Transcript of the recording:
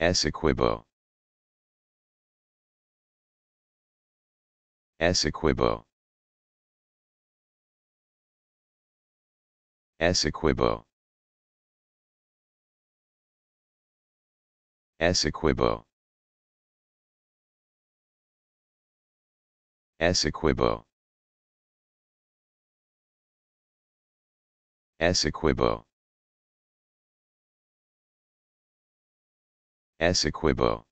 Essequibo. Essequibo. Essequibo. Essequibo. Essequibo. equibo. Essequibo.